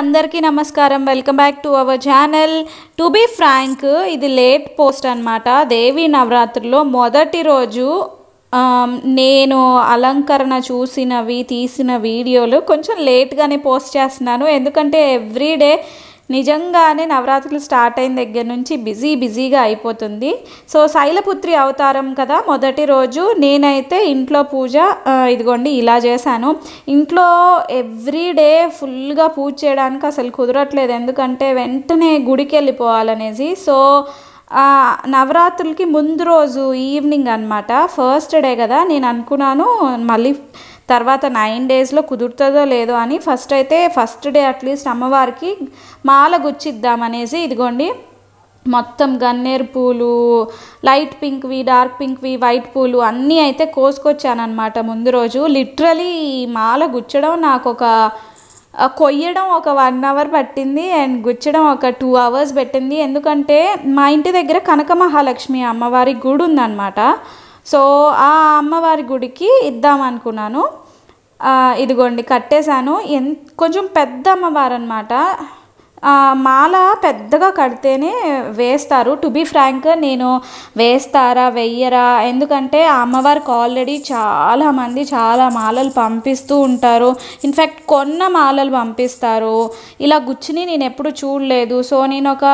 అందరికీ నమస్కారం welcome back to our channel to be frank ఇది లేట్ పోస్ట్ అనమాట దేవి నవరాత్రిలో మొదటి రోజు నేను అలంకరణ చూసినవి తీసిన వీడియోలు కొంచెం లేట్గానే పోస్ట్ చేస్తున్నాను ఎందుకంటే ఎవ్రీడే నిజంగానే నవరాత్రులు స్టార్ట్ అయిన దగ్గర నుంచి బిజీ బిజీగా అయిపోతుంది సో శైలపుత్రి అవతారం కదా మొదటి రోజు నేనైతే ఇంట్లో పూజ ఇదిగోండి ఇలా చేశాను ఇంట్లో ఎవ్రీ డే ఫుల్గా పూజ చేయడానికి అసలు కుదరట్లేదు ఎందుకంటే వెంటనే గుడికి వెళ్ళిపోవాలనేసి సో నవరాత్రులకి ముందు రోజు ఈవినింగ్ అనమాట ఫస్ట్ డే కదా నేను అనుకున్నాను మళ్ళీ తర్వాత నైన్ డేస్లో కుదురుతుందో లేదో అని ఫస్ట్ అయితే ఫస్ట్ డే అట్లీస్ట్ అమ్మవారికి మాల గుచ్చిద్దామనేసి ఇదిగోండి మొత్తం గన్నేరు పూలు లైట్ పింక్వి డార్క్ పింక్వి వైట్ పూలు అన్నీ అయితే కోసుకొచ్చానమాట ముందు రోజు లిటరలీ మాల గుచ్చడం నాకు ఒక కొయ్యడం ఒక వన్ అవర్ పట్టింది అండ్ గుచ్చడం ఒక టూ అవర్స్ పెట్టింది ఎందుకంటే మా ఇంటి దగ్గర కనక మహాలక్ష్మి అమ్మవారి గుడి ఉందన్నమాట సో ఆ అమ్మవారి గుడికి ఇద్దామనుకున్నాను ఇదిగోండి కట్టేశాను ఎన్ కొంచెం పెద్ద అమ్మవారు అనమాట మాల పెద్దగా కడితేనే వేస్తారు టు బీ ఫ్రాంక్ నేను వేస్తారా వెయ్యరా ఎందుకంటే అమ్మవారికి ఆల్రెడీ చాలామంది చాలా మాలలు పంపిస్తూ ఉంటారు ఇన్ఫ్యాక్ట్ కొన్న మాలలు పంపిస్తారు ఇలా గుచ్చిని నేను ఎప్పుడు చూడలేదు సో నేను ఒక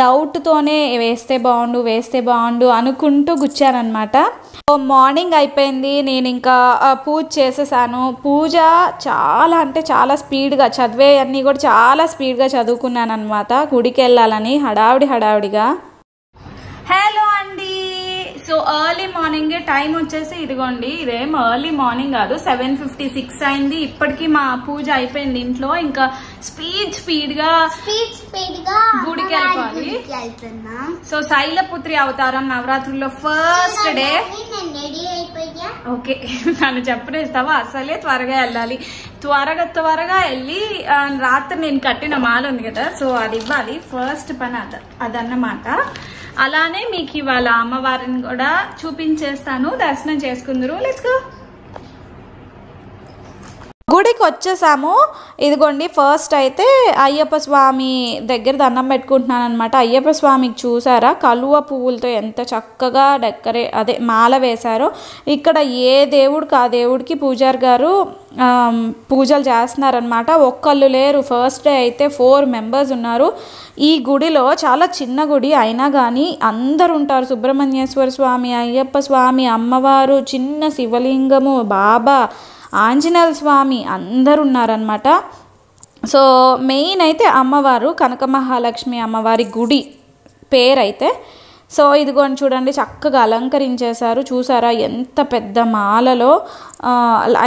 డౌట్తోనే వేస్తే బాగుండు వేస్తే బాగుండు అనుకుంటూ గుచ్చానమాట మార్నింగ్ అయిపోయింది నేను ఇంకా పూజ చేసేసాను పూజ చాలా అంటే చాలా స్పీడ్గా చదివే అన్నీ కూడా చాలా స్పీడ్గా చదువు చదువుకున్నానమాట గుడికి వెళ్ళాలని హడావిడి హడావిడిగా హలో అండి సో ఎర్లీ మార్నింగ్ టైం వచ్చేసి ఇదిగోండి ఇదేం ఎర్లీ మార్నింగ్ కాదు సెవెన్ ఫిఫ్టీ సిక్స్ అయింది ఇప్పటికి మా పూజ అయిపోయింది ఇంట్లో ఇంకా స్పీడ్ స్పీడ్ గా స్పీడ్ స్పీడ్ గా గుడికి వెళ్ళిపోవాలి సో శైలపుత్రి అవతారం నవరాత్రుల్లో ఫస్ట్ డే ఓకే నన్ను చెప్పనేస్తావా అసలే త్వరగా వెళ్ళాలి త్వరగా త్వరగా వెళ్ళి రాత్రి నేను కట్టిన మాల ఉంది కదా సో అది ఇవ్వాలి ఫస్ట్ పని అద అదన్నమాట అలానే మీకు ఇవాళ అమ్మవారిని కూడా చూపించేస్తాను దర్శనం చేసుకుందరు లెట్స్ గో గుడికి వచ్చేసాము ఇదిగోండి ఫస్ట్ అయితే అయ్యప్ప స్వామి దగ్గర దండం పెట్టుకుంటున్నాను అనమాట అయ్యప్ప స్వామికి చూసారా కలువ పువ్వులతో ఎంత చక్కగా డెక్కరే అదే మాల వేశారో ఇక్కడ ఏ దేవుడికి ఆ దేవుడికి పూజారి గారు పూజలు చేస్తున్నారనమాట ఒక్కళ్ళు లేరు ఫస్ట్ డే అయితే ఫోర్ మెంబర్స్ ఉన్నారు ఈ గుడిలో చాలా చిన్న గుడి అయినా కానీ అందరు ఉంటారు సుబ్రహ్మణ్యేశ్వర స్వామి అయ్యప్ప స్వామి అమ్మవారు చిన్న శివలింగము బాబా ఆంజనేయ స్వామి అందరు ఉన్నారనమాట సో మెయిన్ అయితే అమ్మవారు కనక మహాలక్ష్మి అమ్మవారి గుడి పేరైతే సో ఇదిగోండి చూడండి చక్కగా అలంకరించేశారు చూసారా ఎంత పెద్ద మాలలో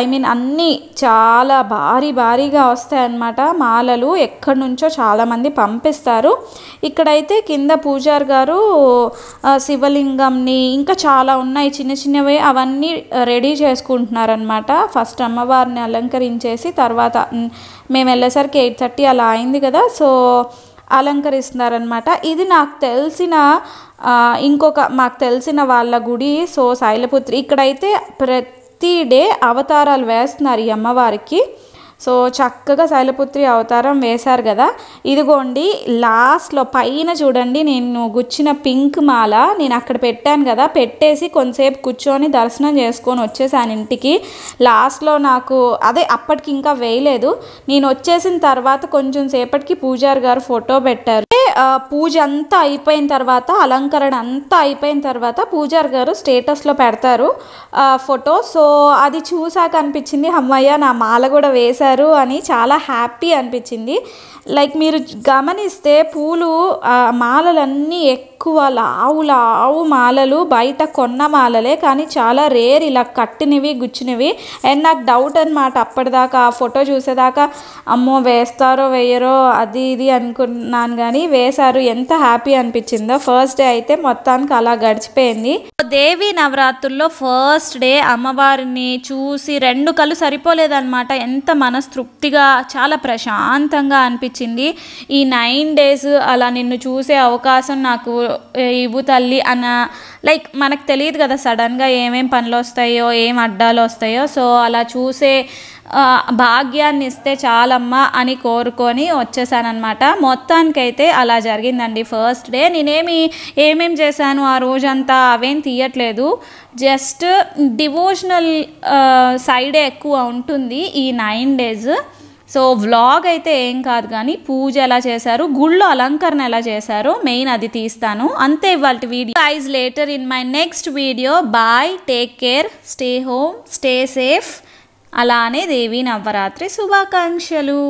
ఐ మీన్ అన్నీ చాలా భారీ భారీగా వస్తాయన్నమాట మాలలు ఎక్కడి నుంచో చాలామంది పంపిస్తారు ఇక్కడైతే కింద పూజారి గారు శివలింగంని ఇంకా చాలా ఉన్నాయి చిన్న చిన్నవి అవన్నీ రెడీ చేసుకుంటున్నారనమాట ఫస్ట్ అమ్మవారిని అలంకరించేసి తర్వాత మేము వెళ్ళేసరికి ఎయిట్ థర్టీ అలా అయింది కదా సో అలంకరిస్తున్నారనమాట ఇది నాకు తెలిసిన ఇంకొక మాకు తెలిసిన వాళ్ళ గుడి సో శైలపుత్రి ఇక్కడైతే ప్రతి డే అవతారాలు వేస్తున్నారు ఈ అమ్మవారికి సో చక్కగా శైలపుత్రి అవతారం వేశారు కదా ఇదిగోండి లాస్ట్లో పైన చూడండి నేను గుచ్చిన పింక్ మాల నేను అక్కడ పెట్టాను కదా పెట్టేసి కొంతసేపు కూర్చొని దర్శనం చేసుకొని వచ్చేసాను ఇంటికి లాస్ట్లో నాకు అదే అప్పటికి ఇంకా వేయలేదు నేను వచ్చేసిన తర్వాత కొంచెం సేపటికి పూజారి గారు ఫోటో పెట్టారు పూజ అంతా అయిపోయిన తర్వాత అలంకరణ అంతా అయిపోయిన తర్వాత పూజారి గారు స్టేటస్లో పెడతారు ఫోటో సో అది చూసాక అనిపించింది అమ్మయ్య నా మాల కూడా వేశారు అని చాలా హ్యాపీ అనిపించింది లైక్ మీరు గమనిస్తే పూలు మాలలన్నీ ఎక్కువ ఎక్కువ లావుల ఆవు మాలలు బయట కొన్న మాలలే కానీ చాలా రేర్ ఇలా కట్టినవి గుచ్చినవి అండ్ నాకు డౌట్ అనమాట అప్పటిదాకా ఆ ఫోటో చూసేదాకా అమ్మో వేస్తారో వేయరో అది ఇది అనుకున్నాను కానీ వేశారు ఎంత హ్యాపీ అనిపించిందో ఫస్ట్ డే అయితే మొత్తానికి అలా గడిచిపోయింది దేవి నవరాత్రుల్లో ఫస్ట్ డే అమ్మవారిని చూసి రెండు కళ్ళు సరిపోలేదన్నమాట ఎంత మనస్తృప్తిగా చాలా ప్రశాంతంగా అనిపించింది ఈ నైన్ డేస్ అలా నిన్ను చూసే అవకాశం నాకు ఇవ్వు తల్లి అన్న లైక్ మనకు తెలియదు కదా సడన్గా ఏమేం పనులు వస్తాయో ఏం అడ్డాలు వస్తాయో సో అలా చూసే భాగ్యాన్ని ఇస్తే చాలమ్మ అని కోరుకొని వచ్చేసానమాట మొత్తానికైతే అలా జరిగిందండి ఫస్ట్ డే నేనేమి ఏమేం చేశాను ఆ రోజంతా అవేం తీయట్లేదు జస్ట్ డివోషనల్ సైడే ఎక్కువ ఉంటుంది ఈ నైన్ డేస్ సో వ్లాగ్ అయితే ఏం కాదు కానీ పూజ ఎలా చేశారు గుళ్ళో అలంకరణ ఎలా చేశారో మెయిన్ అది తీస్తాను అంతే ఇవాళ video is later in my next video bye take care stay home stay safe అలానే దేవి నవరాత్రి శుభాకాంక్షలు